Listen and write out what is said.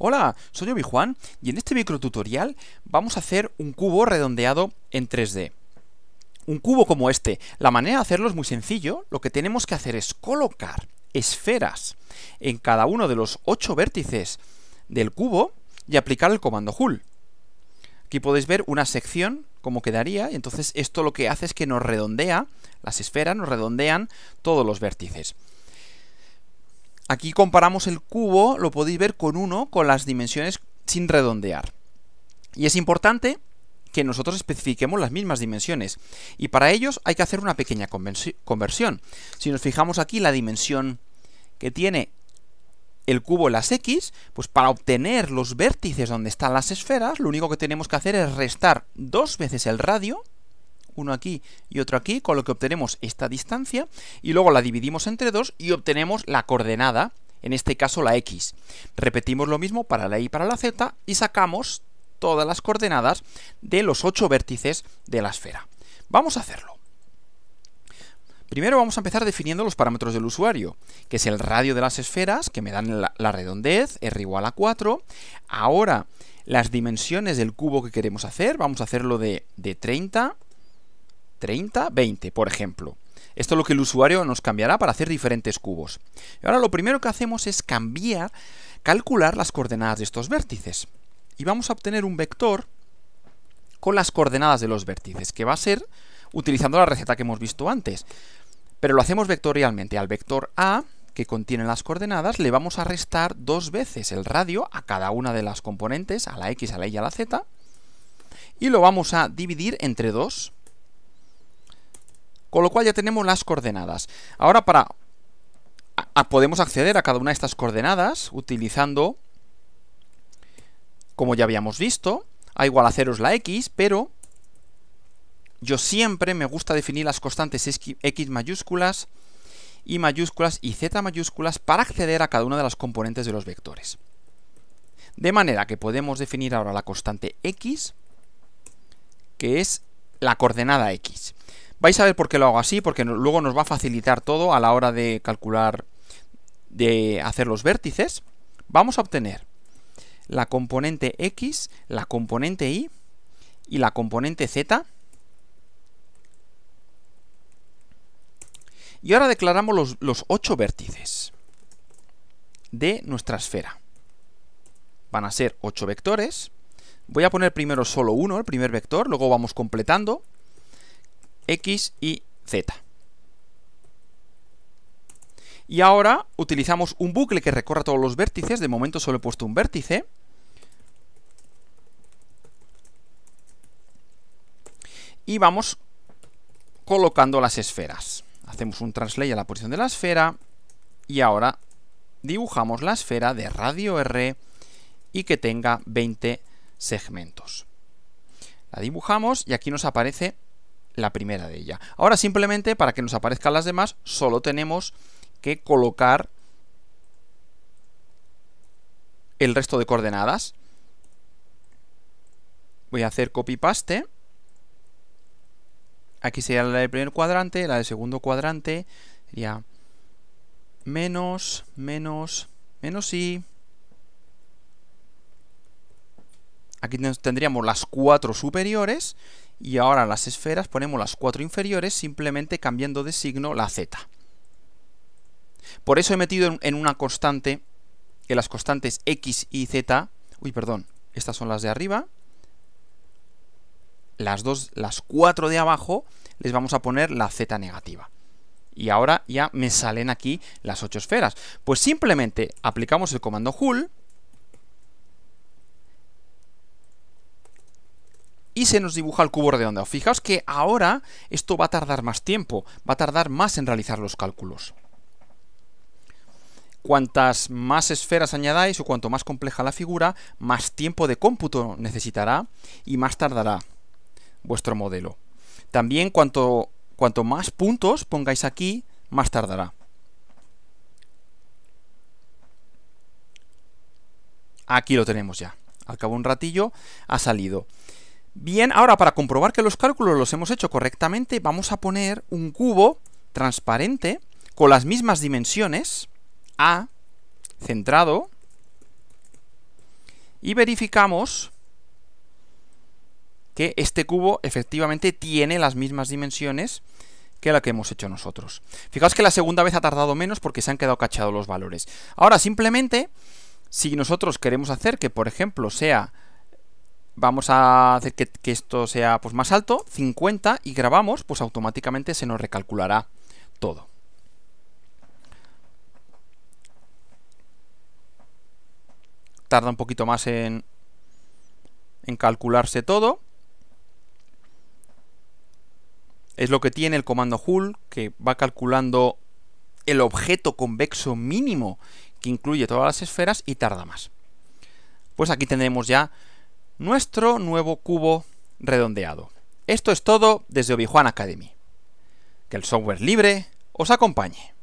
Hola, soy Obi Juan y en este microtutorial vamos a hacer un cubo redondeado en 3D. Un cubo como este. La manera de hacerlo es muy sencillo. Lo que tenemos que hacer es colocar esferas en cada uno de los 8 vértices del cubo y aplicar el comando Hull. Aquí podéis ver una sección como quedaría, y entonces esto lo que hace es que nos redondea, las esferas nos redondean todos los vértices. Aquí comparamos el cubo, lo podéis ver con uno, con las dimensiones sin redondear. Y es importante que nosotros especifiquemos las mismas dimensiones. Y para ellos hay que hacer una pequeña conversión. Si nos fijamos aquí la dimensión que tiene el cubo en las x, pues para obtener los vértices donde están las esferas, lo único que tenemos que hacer es restar dos veces el radio, uno aquí y otro aquí, con lo que obtenemos esta distancia, y luego la dividimos entre dos y obtenemos la coordenada, en este caso la x. Repetimos lo mismo para la y para la z y sacamos todas las coordenadas de los ocho vértices de la esfera. Vamos a hacerlo. Primero vamos a empezar definiendo los parámetros del usuario, que es el radio de las esferas, que me dan la, redondez, r igual a 4. Ahora, las dimensiones del cubo que queremos hacer, vamos a hacerlo de, de 30 30, 20, por ejemplo. Esto es lo que el usuario nos cambiará para hacer diferentes cubos. Y ahora lo primero que hacemos es cambiar, calcular las coordenadas de estos vértices. Y vamos a obtener un vector con las coordenadas de los vértices, que va a ser utilizando la receta que hemos visto antes. Pero lo hacemos vectorialmente. Al vector A, que contiene las coordenadas, le vamos a restar dos veces el radio a cada una de las componentes, a la x, a la y, a la z, y lo vamos a dividir entre dos con lo cual ya tenemos las coordenadas. Ahora para... podemos acceder a cada una de estas coordenadas utilizando, como ya habíamos visto, a igual a cero es la x, pero yo siempre me gusta definir las constantes x mayúsculas, y mayúsculas y z mayúsculas para acceder a cada una de las componentes de los vectores. De manera que podemos definir ahora la constante x, que es la coordenada x. Vais a ver por qué lo hago así, porque luego nos va a facilitar todo a la hora de calcular, de hacer los vértices. Vamos a obtener la componente X, la componente Y y la componente Z. Y ahora declaramos los, ocho 8 vértices de nuestra esfera. Van a ser ocho vectores. Voy a poner primero solo uno, el primer vector, luego vamos completando. X y Z. Y ahora utilizamos un bucle que recorra todos los vértices. De momento solo he puesto un vértice. Y vamos colocando las esferas. Hacemos un translate a la posición de la esfera. Y ahora dibujamos la esfera de radio R y que tenga 20 segmentos. La dibujamos y aquí nos aparece la primera de ella. Ahora simplemente para que nos aparezcan las demás solo tenemos que colocar el resto de coordenadas. Voy a hacer copy-paste. Aquí sería la del primer cuadrante, la del segundo cuadrante sería menos, menos, menos y... Aquí tendríamos las cuatro superiores y ahora las esferas ponemos las cuatro inferiores simplemente cambiando de signo la z. Por eso he metido en una constante, que las constantes x y z, uy, perdón, estas son las de arriba, las dos, las cuatro de abajo, les vamos a poner la z negativa. Y ahora ya me salen aquí las ocho esferas. Pues simplemente aplicamos el comando hull, y se nos dibuja el cubo redondado. Fijaos que ahora esto va a tardar más tiempo, va a tardar más en realizar los cálculos. Cuantas más esferas añadáis o cuanto más compleja la figura, más tiempo de cómputo necesitará y más tardará vuestro modelo. También cuanto, cuanto más puntos pongáis aquí, más tardará. Aquí lo tenemos ya. Al cabo de un ratillo ha salido. Bien, ahora para comprobar que los cálculos los hemos hecho correctamente, vamos a poner un cubo transparente con las mismas dimensiones, A, centrado, y verificamos que este cubo efectivamente tiene las mismas dimensiones que la que hemos hecho nosotros. Fijaos que la segunda vez ha tardado menos porque se han quedado cachados los valores. Ahora simplemente, si nosotros queremos hacer que, por ejemplo, sea vamos a hacer que, esto sea pues, más alto, 50, y grabamos, pues automáticamente se nos recalculará todo. Tarda un poquito más en, en calcularse todo. Es lo que tiene el comando hull, que va calculando el objeto convexo mínimo que incluye todas las esferas y tarda más. Pues aquí tenemos ya nuestro nuevo cubo redondeado. Esto es todo desde obi Academy. Que el software libre os acompañe.